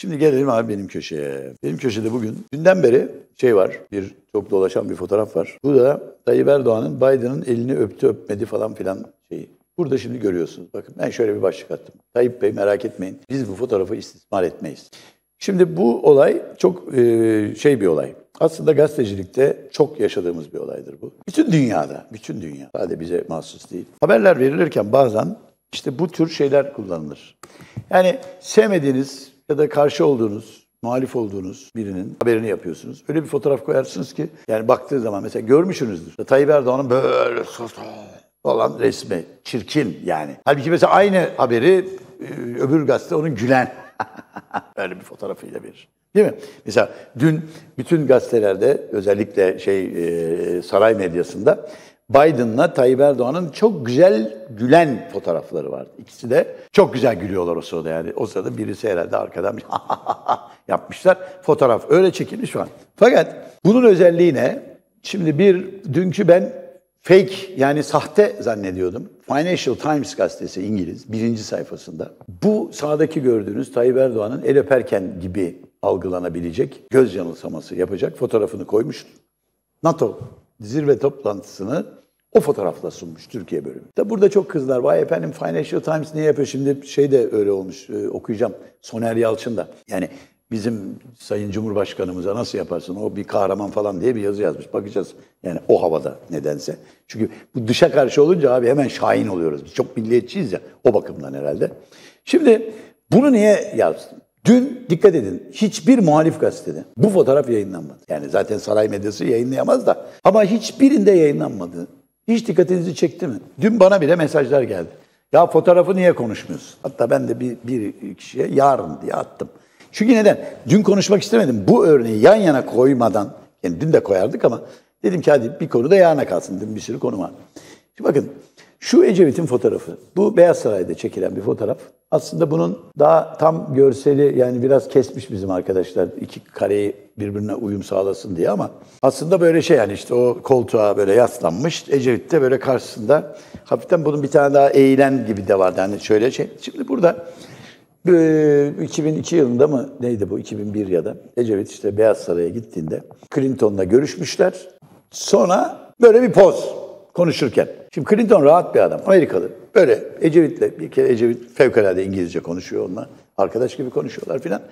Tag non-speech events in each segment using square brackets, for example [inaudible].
Şimdi gelelim abi benim köşeye. Benim köşede bugün günden beri şey var. Bir çok dolaşan bir fotoğraf var. Bu da Tayyip Erdoğan'ın Biden'ın elini öptü öpmedi falan filan şeyi. Burada şimdi görüyorsunuz. Bakın ben şöyle bir başlık attım. Tayyip Bey merak etmeyin. Biz bu fotoğrafı istismar etmeyiz. Şimdi bu olay çok e, şey bir olay. Aslında gazetecilikte çok yaşadığımız bir olaydır bu. Bütün dünyada, bütün dünya. Sadece bize mahsus değil. Haberler verilirken bazen işte bu tür şeyler kullanılır. Yani sevmediğiniz ya da karşı olduğunuz, muhalif olduğunuz birinin haberini yapıyorsunuz. Öyle bir fotoğraf koyarsınız ki yani baktığı zaman mesela görmüşsünüzdür. Tayyip Erdoğan'ın böyle olan resmi. Çirkin yani. Halbuki mesela aynı haberi e, öbür gazete onun gülen böyle [laughs] bir fotoğrafıyla bir, Değil mi? Mesela dün bütün gazetelerde özellikle şey e, saray medyasında Biden'la Tayyip Erdoğan'ın çok güzel gülen fotoğrafları var. İkisi de çok güzel gülüyorlar o sırada yani. O sırada birisi herhalde arkadan [laughs] yapmışlar. Fotoğraf öyle çekilmiş şu an. Fakat bunun özelliği ne? Şimdi bir dünkü ben fake yani sahte zannediyordum. Financial Times gazetesi İngiliz birinci sayfasında. Bu sağdaki gördüğünüz Tayyip Erdoğan'ın el öperken gibi algılanabilecek göz yanılsaması yapacak fotoğrafını koymuş. NATO zirve toplantısını o fotoğrafla sunmuş Türkiye bölümü. Tabi burada çok kızlar vay efendim Financial Times niye yapıyor şimdi şey de öyle olmuş e, okuyacağım Soner Yalçın da. Yani bizim Sayın Cumhurbaşkanımıza nasıl yaparsın o bir kahraman falan diye bir yazı yazmış. Bakacağız yani o havada nedense. Çünkü bu dışa karşı olunca abi hemen şahin oluyoruz. Biz çok milliyetçiyiz ya o bakımdan herhalde. Şimdi bunu niye yazdım? Dün dikkat edin hiçbir muhalif gazetede bu fotoğraf yayınlanmadı. Yani zaten saray medyası yayınlayamaz da ama hiçbirinde yayınlanmadı. Hiç dikkatinizi çekti mi? Dün bana bile mesajlar geldi. Ya fotoğrafı niye konuşmuyorsun? Hatta ben de bir, bir kişiye yarın diye attım. Çünkü neden? Dün konuşmak istemedim. Bu örneği yan yana koymadan, yani dün de koyardık ama dedim ki hadi bir konu da yarına kalsın. Dün bir sürü konu var. Şimdi bakın şu Ecevit'in fotoğrafı. Bu Beyaz Saray'da çekilen bir fotoğraf. Aslında bunun daha tam görseli yani biraz kesmiş bizim arkadaşlar iki kareyi birbirine uyum sağlasın diye ama aslında böyle şey yani işte o koltuğa böyle yaslanmış Ecevit de böyle karşısında hafiften bunun bir tane daha eğilen gibi de vardı yani şöyle şey. Şimdi burada 2002 e, yılında mı neydi bu 2001 ya da Ecevit işte Beyaz Saray'a gittiğinde Clinton'la görüşmüşler. Sonra böyle bir poz konuşurken. Şimdi Clinton rahat bir adam. Amerikalı. Böyle Ecevit'le bir kere Ecevit fevkalade İngilizce konuşuyor onunla. Arkadaş gibi konuşuyorlar filan.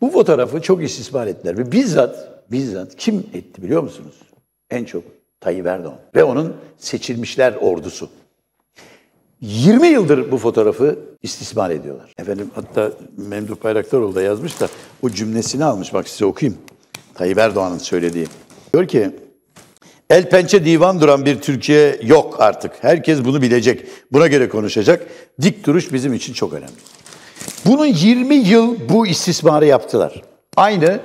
Bu fotoğrafı çok istismar ettiler. Ve bizzat, bizzat kim etti biliyor musunuz? En çok Tayyip Erdoğan ve onun seçilmişler ordusu. 20 yıldır bu fotoğrafı istismar ediyorlar. Efendim hatta Memduh Bayraktaroğlu da yazmış da o cümlesini almış. Bak size okuyayım. Tayyip Erdoğan'ın söylediği. Diyor ki El pençe divan duran bir Türkiye yok artık. Herkes bunu bilecek. Buna göre konuşacak. Dik duruş bizim için çok önemli. Bunun 20 yıl bu istismarı yaptılar. Aynı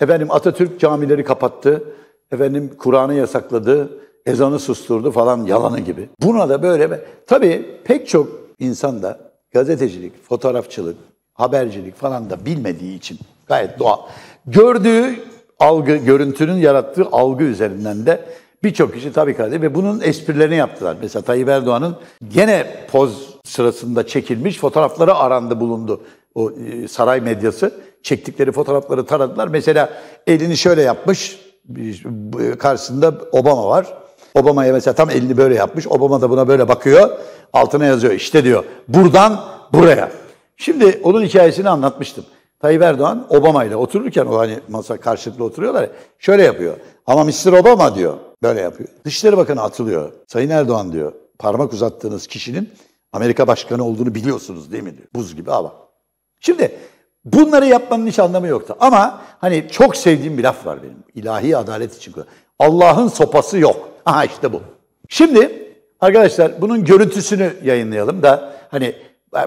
efendim Atatürk camileri kapattı. Efendim Kur'an'ı yasakladı. Ezanı susturdu falan yalanı gibi. Buna da böyle tabii pek çok insan da gazetecilik, fotoğrafçılık, habercilik falan da bilmediği için gayet doğal. Gördüğü algı, görüntünün yarattığı algı üzerinden de birçok kişi tabii ki ve bunun esprilerini yaptılar. Mesela Tayyip Erdoğan'ın gene poz sırasında çekilmiş fotoğrafları arandı bulundu o e, saray medyası. Çektikleri fotoğrafları taradılar. Mesela elini şöyle yapmış, e, karşısında Obama var. Obama'ya mesela tam elini böyle yapmış. Obama da buna böyle bakıyor. Altına yazıyor işte diyor buradan buraya. Şimdi onun hikayesini anlatmıştım. Tayyip Erdoğan Obama ile otururken o hani masa karşılıklı oturuyorlar ya, şöyle yapıyor. Ama Mr. Obama diyor. Böyle yapıyor. Dışişleri Bakanı atılıyor. Sayın Erdoğan diyor. Parmak uzattığınız kişinin Amerika Başkanı olduğunu biliyorsunuz değil mi diyor. Buz gibi ama. Şimdi bunları yapmanın hiç anlamı yoktu. Ama hani çok sevdiğim bir laf var benim. İlahi adalet için. Allah'ın sopası yok. Aha işte bu. Şimdi arkadaşlar bunun görüntüsünü yayınlayalım da hani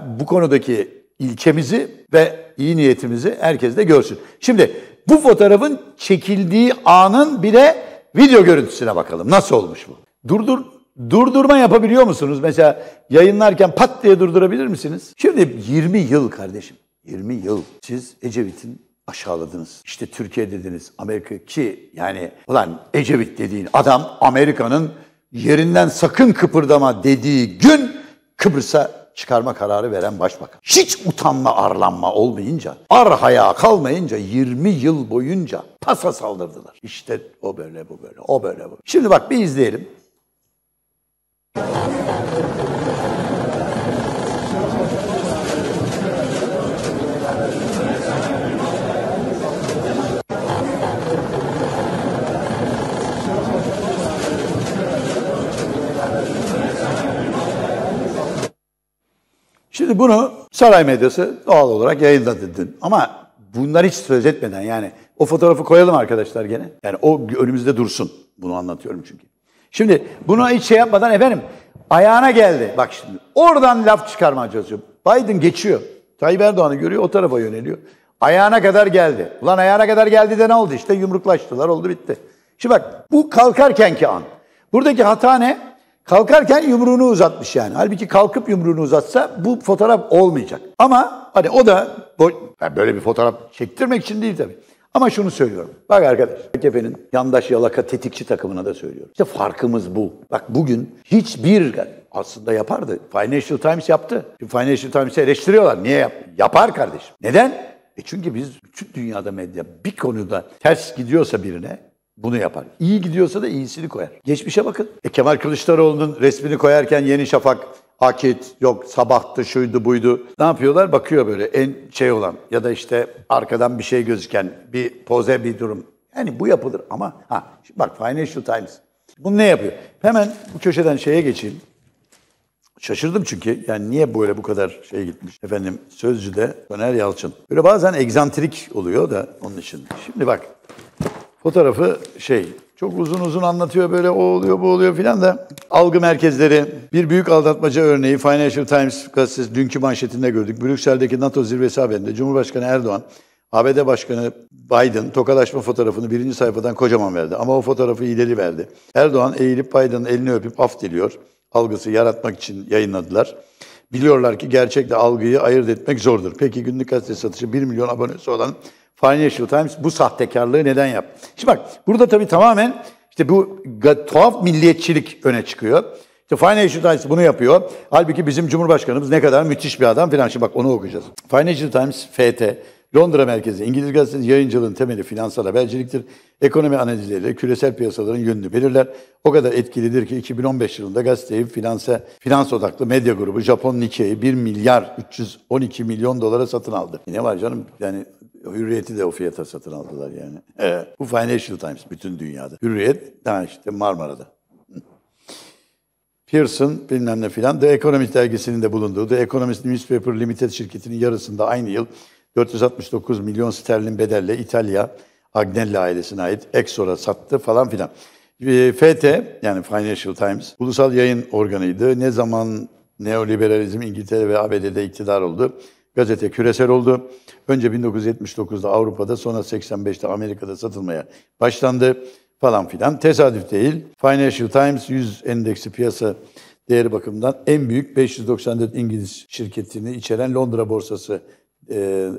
bu konudaki ilkemizi ve iyi niyetimizi herkes de görsün. Şimdi bu fotoğrafın çekildiği anın bir de video görüntüsüne bakalım. Nasıl olmuş bu? Durdur Durdurma yapabiliyor musunuz? Mesela yayınlarken pat diye durdurabilir misiniz? Şimdi 20 yıl kardeşim. 20 yıl siz Ecevit'in aşağıladınız. İşte Türkiye dediniz, Amerika ki yani ulan Ecevit dediğin adam Amerika'nın yerinden sakın kıpırdama dediği gün Kıbrıs'a çıkarma kararı veren başbakan. Hiç utanma arlanma olmayınca, ar haya kalmayınca 20 yıl boyunca pasa saldırdılar. İşte o böyle bu böyle, o böyle bu. Şimdi bak bir izleyelim. Şimdi bunu saray medyası doğal olarak yayınladı dün. Ama bunlar hiç söz etmeden yani o fotoğrafı koyalım arkadaşlar gene. Yani o önümüzde dursun. Bunu anlatıyorum çünkü. Şimdi bunu hiç şey yapmadan efendim ayağına geldi. Bak şimdi oradan laf çıkarmaya çalışıyor. Biden geçiyor. Tayyip Erdoğan'ı görüyor o tarafa yöneliyor. Ayağına kadar geldi. Ulan ayağına kadar geldi de ne oldu işte yumruklaştılar oldu bitti. Şimdi bak bu kalkarkenki an. Buradaki hata ne? Kalkarken yumruğunu uzatmış yani. Halbuki kalkıp yumruğunu uzatsa bu fotoğraf olmayacak. Ama hani o da böyle bir fotoğraf çektirmek için değil tabii. Ama şunu söylüyorum. Bak arkadaş, AKP'nin yandaş yalaka tetikçi takımına da söylüyorum. İşte farkımız bu. Bak bugün hiçbir aslında yapardı. Financial Times yaptı. Şimdi Financial Times'i eleştiriyorlar. Niye yap? Yapar kardeşim. Neden? E çünkü biz bütün dünyada medya bir konuda ters gidiyorsa birine bunu yapar. İyi gidiyorsa da iyisini koyar. Geçmişe bakın. E Kemal Kılıçdaroğlu'nun resmini koyarken Yeni Şafak, Akit, yok Sabah'tı, şuydu, buydu. Ne yapıyorlar? Bakıyor böyle en şey olan ya da işte arkadan bir şey gözüken bir poze bir durum. Yani bu yapılır ama ha şimdi bak Financial Times bunu ne yapıyor? Hemen bu köşeden şeye geçeyim. Şaşırdım çünkü. Yani niye böyle bu kadar şey gitmiş? Efendim Sözcü'de Soner Yalçın. Böyle bazen egzantrik oluyor da onun için. Şimdi bak Fotoğrafı şey çok uzun uzun anlatıyor böyle o oluyor bu oluyor filan da algı merkezleri bir büyük aldatmaca örneği Financial Times gazetesi dünkü manşetinde gördük. Brüksel'deki NATO zirvesi haberinde Cumhurbaşkanı Erdoğan ABD Başkanı Biden tokalaşma fotoğrafını birinci sayfadan kocaman verdi. Ama o fotoğrafı hileli verdi. Erdoğan eğilip Biden'ın elini öpüp af diliyor. Algısı yaratmak için yayınladılar. Biliyorlar ki gerçekle algıyı ayırt etmek zordur. Peki günlük gazete satışı 1 milyon abonesi olan Financial Times bu sahtekarlığı neden yap? Şimdi bak burada tabii tamamen işte bu tuhaf milliyetçilik öne çıkıyor. İşte Financial Times bunu yapıyor. Halbuki bizim Cumhurbaşkanımız ne kadar müthiş bir adam filan. Şimdi bak onu okuyacağız. Financial Times FT, Londra merkezi İngiliz gazetesi yayıncılığın temeli finansal haberciliktir. Ekonomi analizleri küresel piyasaların yönünü belirler. O kadar etkilidir ki 2015 yılında gazeteyi finanse, finans odaklı medya grubu Japon Nikkei'yi 1 milyar 312 milyon dolara satın aldı. Ne var canım yani Hürriyeti de o fiyata satın aldılar yani. E, bu Financial Times bütün dünyada. Hürriyet daha işte Marmara'da. Pearson bilmem ne filan. The Economist dergisinin de bulunduğu The Economist Newspaper Limited şirketinin yarısında aynı yıl 469 milyon sterlin bedelle İtalya Agnelli ailesine ait Exor'a sattı falan filan. Ee, FT yani Financial Times ulusal yayın organıydı. Ne zaman neoliberalizm İngiltere ve ABD'de iktidar oldu. Gazete küresel oldu. Önce 1979'da Avrupa'da sonra 85'te Amerika'da satılmaya başlandı falan filan. Tesadüf değil. Financial Times 100 endeksi piyasa değeri bakımından en büyük 594 İngiliz şirketini içeren Londra borsası e,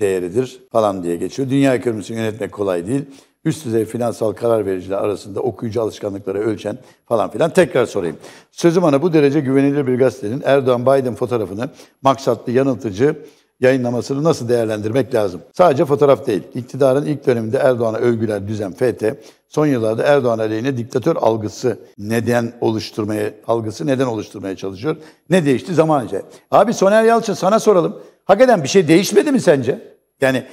değeridir falan diye geçiyor. Dünya ekonomisini yönetmek kolay değil üst düzey finansal karar vericiler arasında okuyucu alışkanlıkları ölçen falan filan tekrar sorayım. Sözüm ana bu derece güvenilir bir gazetenin Erdoğan-Biden fotoğrafını maksatlı yanıltıcı yayınlamasını nasıl değerlendirmek lazım? Sadece fotoğraf değil. İktidarın ilk döneminde Erdoğan'a övgüler düzen FT, son yıllarda Erdoğan aleyhine diktatör algısı neden oluşturmaya algısı neden oluşturmaya çalışıyor? Ne değişti zamanca? Abi Soner Yalçın sana soralım. Hakikaten bir şey değişmedi mi sence? Yani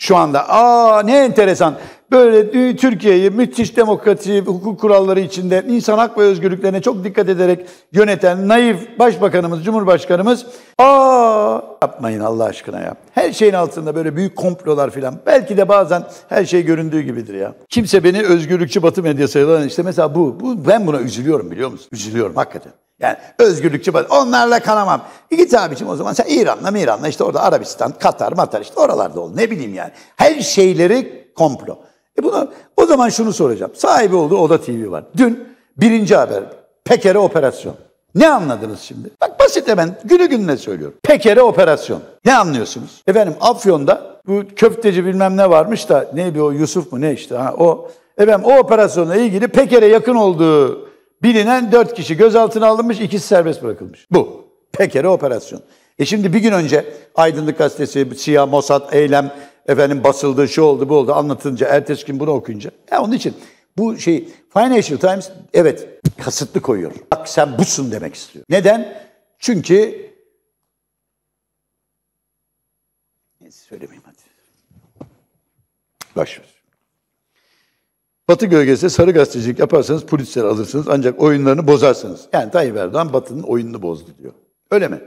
şu anda aa ne enteresan. Böyle e, Türkiye'yi müthiş demokrasi, hukuk kuralları içinde insan hak ve özgürlüklerine çok dikkat ederek yöneten naif başbakanımız, cumhurbaşkanımız aa yapmayın Allah aşkına ya. Her şeyin altında böyle büyük komplolar filan. Belki de bazen her şey göründüğü gibidir ya. Kimse beni özgürlükçü batı medyası sayılan işte mesela bu, bu ben buna üzülüyorum biliyor musun? Üzülüyorum hakikaten. Yani özgürlükçü onlarla kalamam. E git abicim o zaman sen İran'la İran'la işte orada Arabistan, Katar, Matar işte oralarda ol. Ne bileyim yani. Her şeyleri komplo. E bunu o zaman şunu soracağım. Sahibi olduğu Oda TV var. Dün birinci haber. Peker'e operasyon. Ne anladınız şimdi? Bak basit hemen günü gününe söylüyorum. Peker'e operasyon. Ne anlıyorsunuz? Efendim Afyon'da bu köfteci bilmem ne varmış da ne neydi o Yusuf mu ne işte ha, o. Efendim o operasyonla ilgili Peker'e yakın olduğu Bilinen dört kişi gözaltına alınmış, ikisi serbest bırakılmış. Bu. Pekere operasyon. E şimdi bir gün önce Aydınlık Gazetesi, Siyah, Mossad, Eylem, efendim basıldı, şu oldu, bu oldu anlatınca, ertesi gün bunu okuyunca. Ya e onun için bu şey Financial Times evet kasıtlı koyuyor. Bak sen busun demek istiyor. Neden? Çünkü neyse söylemeyeyim hadi. Başlıyoruz. Batı gölgesinde sarı gazetecilik yaparsanız Pulitzer alırsınız ancak oyunlarını bozarsınız. Yani Tayyip Erdoğan Batı'nın oyununu bozdu diyor. Öyle mi?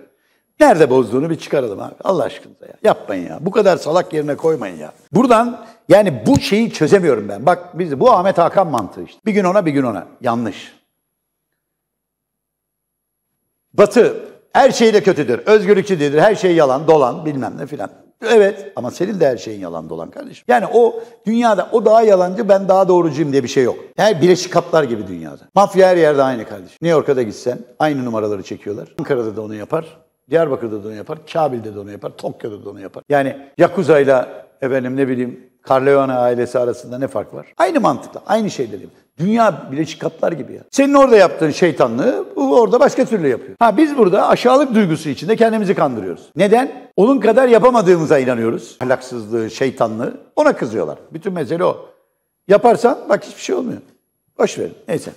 Nerede bozduğunu bir çıkaralım abi. Allah aşkına ya. Yapmayın ya. Bu kadar salak yerine koymayın ya. Buradan yani bu şeyi çözemiyorum ben. Bak biz bu Ahmet Hakan mantığı işte. Bir gün ona bir gün ona. Yanlış. Batı her şeyle kötüdür. Özgürlükçüdür. Her şey yalan, dolan bilmem ne filan. Evet ama senin de her şeyin yalan dolan kardeşim. Yani o dünyada o daha yalancı ben daha doğrucuyum diye bir şey yok. Her bileşik kaplar gibi dünyada. Mafya her yerde aynı kardeşim. New York'a da gitsen aynı numaraları çekiyorlar. Ankara'da da onu yapar. Diyarbakır'da da onu yapar. Kabil'de de onu yapar. Tokyo'da da onu yapar. Yani Yakuza'yla efendim ne bileyim Corleone ailesi arasında ne fark var? Aynı mantıkla, aynı şeyleri. Dünya Birleşik Katlar gibi ya. Senin orada yaptığın şeytanlığı bu orada başka türlü yapıyor. Ha biz burada aşağılık duygusu içinde kendimizi kandırıyoruz. Neden? Onun kadar yapamadığımıza inanıyoruz. Ahlaksızlığı, şeytanlığı ona kızıyorlar. Bütün mesele o. Yaparsan bak hiçbir şey olmuyor. Boş verin. Neyse.